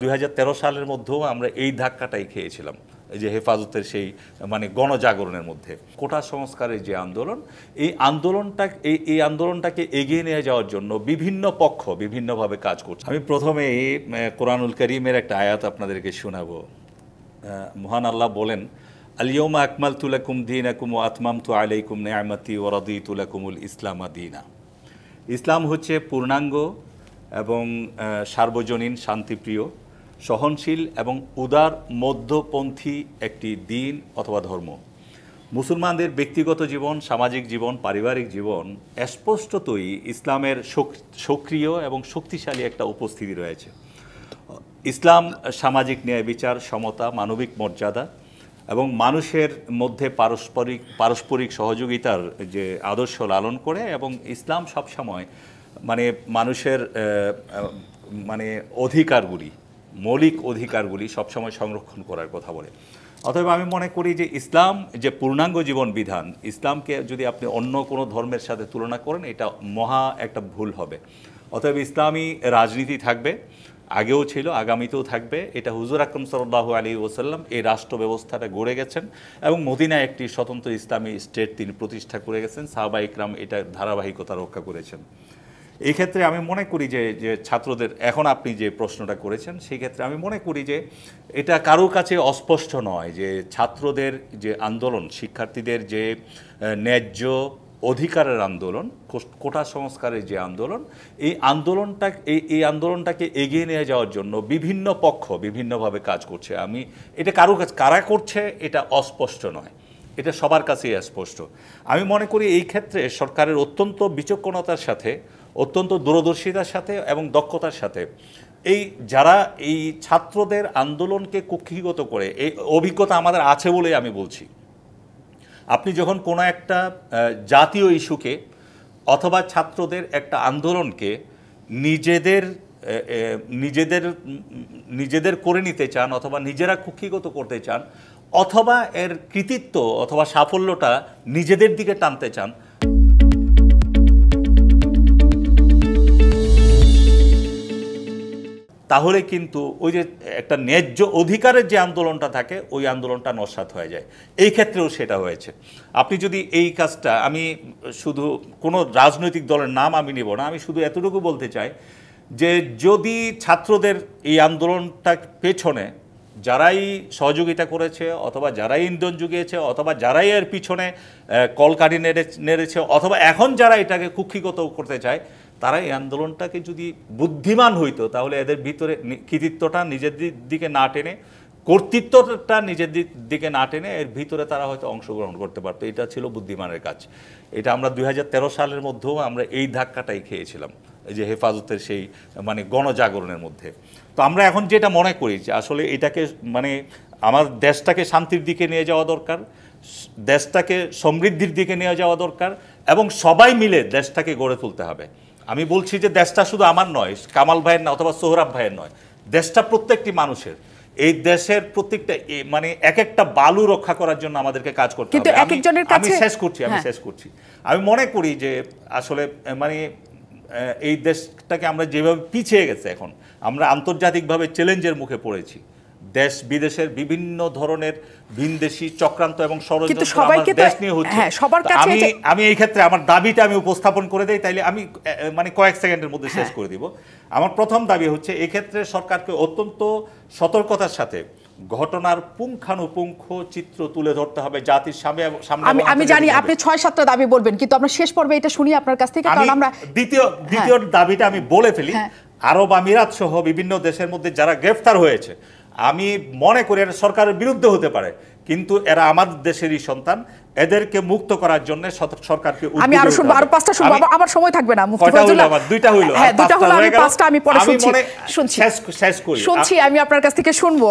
দুই সালের মধ্যেও আমরা এই ধাক্কাটাই খেয়েছিলাম এই যে হেফাজতের সেই মানে গণজাগরণের মধ্যে কোটা সংস্কারের যে আন্দোলন এই আন্দোলনটা এই এই আন্দোলনটাকে এগিয়ে নিয়ে যাওয়ার জন্য বিভিন্ন পক্ষ বিভিন্নভাবে কাজ করছে আমি প্রথমে কোরআনুল করিমের একটা আয়াত আপনাদেরকে শোনাব মহান আল্লাহ বলেন আলিয়ম আকমাল তুলাকুম দিন আকুম আতমাম তু আলাইকুম নেয়ামতি ওরাদি তুলাকুমুল ইসলাম আদিনা ইসলাম হচ্ছে পূর্ণাঙ্গ এবং সার্বজনীন শান্তিপ্রিয় সহনশীল এবং উদার মধ্যপন্থী একটি দিন অথবা ধর্ম মুসলমানদের ব্যক্তিগত জীবন সামাজিক জীবন পারিবারিক জীবন স্পষ্টতই ইসলামের সক্রিয় এবং শক্তিশালী একটা উপস্থিতি রয়েছে ইসলাম সামাজিক ন্যায় বিচার সমতা মানবিক মর্যাদা এবং মানুষের মধ্যে পারস্পরিক পারস্পরিক সহযোগিতার যে আদর্শ লালন করে এবং ইসলাম সবসময় মানে মানুষের মানে অধিকারগুলি মৌলিক অধিকারগুলি সবসময় সংরক্ষণ করার কথা বলে অথবা আমি মনে করি যে ইসলাম যে পূর্ণাঙ্গ জীবন বিধান ইসলামকে যদি আপনি অন্য কোনো ধর্মের সাথে তুলনা করেন এটা মহা একটা ভুল হবে অতএব ইসলামী রাজনীতি থাকবে আগেও ছিল আগামীতেও থাকবে এটা হুজুর আকরম সাল্লাহ আলী ওসাল্লাম এই রাষ্ট্র ব্যবস্থাটা গড়ে গেছেন এবং মদিনায় একটি স্বতন্ত্র ইসলামী স্টেট তিনি প্রতিষ্ঠা করে গেছেন সাহাবা ইকরাম এটা ধারাবাহিকতা রক্ষা করেছেন এক্ষেত্রে আমি মনে করি যে যে ছাত্রদের এখন আপনি যে প্রশ্নটা করেছেন সেই ক্ষেত্রে আমি মনে করি যে এটা কারোর কাছে অস্পষ্ট নয় যে ছাত্রদের যে আন্দোলন শিক্ষার্থীদের যে ন্যায্য অধিকারের আন্দোলন কোটা সংস্কারের যে আন্দোলন এই আন্দোলনটা এই এই আন্দোলনটাকে এগিয়ে নিয়ে যাওয়ার জন্য বিভিন্ন পক্ষ বিভিন্নভাবে কাজ করছে আমি এটা কারো কাজ কারা করছে এটা অস্পষ্ট নয় এটা সবার কাছেই স্পষ্ট আমি মনে করি এই ক্ষেত্রে সরকারের অত্যন্ত বিচক্ষণতার সাথে অত্যন্ত দূরদর্শিতার সাথে এবং দক্ষতার সাথে এই যারা এই ছাত্রদের আন্দোলনকে কক্ষিগত করে এই অভিজ্ঞতা আমাদের আছে বলেই আমি বলছি আপনি যখন কোনো একটা জাতীয় ইস্যুকে অথবা ছাত্রদের একটা আন্দোলনকে নিজেদের নিজেদের নিজেদের করে নিতে চান অথবা নিজেরা কুক্ষিগত করতে চান অথবা এর কৃতিত্ব অথবা সাফল্যটা নিজেদের দিকে টানতে চান তাহলে কিন্তু ওই যে একটা ন্যায্য অধিকারের যে আন্দোলনটা থাকে ওই আন্দোলনটা নস্বাত হয়ে যায় এই ক্ষেত্রেও সেটা হয়েছে আপনি যদি এই কাজটা আমি শুধু কোনো রাজনৈতিক দলের নাম আমি নিব না আমি শুধু এতটুকু বলতে চাই যে যদি ছাত্রদের এই আন্দোলনটার পেছনে যারাই সহযোগিতা করেছে অথবা যারাই ইন্ধন জুগিয়েছে অথবা যারাই এর পিছনে কলকাঠি নেড়ে নেড়েছে অথবা এখন যারা এটাকে কুক্ষিগত করতে চায় তারা এই আন্দোলনটাকে যদি বুদ্ধিমান হইতো তাহলে এদের ভিতরে কৃতিত্বটা নিজের দিকে না টেনে কর্তৃত্বটা নিজের দিকে না টেনে এর ভিতরে তারা হয়তো অংশগ্রহণ করতে পারতো এটা ছিল বুদ্ধিমানের কাজ এটা আমরা দুই সালের মধ্যেও আমরা এই ধাক্কাটাই খেয়েছিলাম যে হেফাজতের সেই মানে গণজাগরণের মধ্যে তো আমরা এখন যেটা মনে করি যে আসলে এটাকে মানে আমার দেশটাকে শান্তির দিকে নিয়ে যাওয়া দরকার দেশটাকে সমৃদ্ধির দিকে নিয়ে যাওয়া দরকার এবং সবাই মিলে দেশটাকে গড়ে তুলতে হবে আমি বলছি যে দেশটা শুধু আমার নয় কামাল ভাইয়ের না অথবা সোহরাব ভাইয়ের নয় দেশটা প্রত্যেকটি মানুষের এই দেশের প্রত্যেকটা মানে এক একটা বালু রক্ষা করার জন্য আমাদেরকে কাজ করতে হবে আমি শেষ করছি আমি হ্যাঁ। শেষ করছি আমি মনে করি যে আসলে মানে এই দেশটাকে আমরা যেভাবে পিছিয়ে গেছে এখন আমরা আন্তর্জাতিকভাবে চ্যালেঞ্জের মুখে পড়েছি দেশ বিদেশের বিভিন্ন ধরনের ভিনদেশি চক্রান্ত এবং ষড়যন্ত্র আমার দেশ নিয়ে হচ্ছে হ্যাঁ, সবার কাছে আমি আমি এই ক্ষেত্রে আমার দাবিটা আমি উপস্থাপন করে দেই তাইলে আমি মানে কয়েক সেকেন্ডের মধ্যে শেষ হ্যাঁ। করে দিব আমার প্রথম দাবি হচ্ছে এই ক্ষেত্রে সরকারকে অত্যন্ত সতর্কতার সাথে ঘটনার পুঙ্খানুপুঙ্খ চিত্র তুলে ধরতে হবে জাতির সামনে আমি আমি জানি আপনি ছয় সাতটা দাবি বলবেন কিন্তু আমরা শেষ পর্বে এটা শুনি আপনার কাছ থেকে কারণ আমরা দ্বিতীয় হ্যাঁ। দ্বিতীয় দাবিটা আমি বলে ফেলি আরব আমিরাত সহ বিভিন্ন দেশের মধ্যে যারা গ্রেফতার হয়েছে আমি মনে করি এরা সরকারের বিরুদ্ধে হতে পারে কিন্তু এরা আমাদের দেশেরই সন্তান এদেরকে মুক্ত করার জন্য সরকারকে আমি আরো শুনবো আরো পাঁচটা শুনবো আমার সময় থাকবে না মুফতি ফজলুল্লাহ আমার দুইটা হইলো হ্যাঁ দুইটা হলো আমি পাঁচটা আমি পরে শুনছি শুনছি আমি আপনার কাছ থেকে শুনবো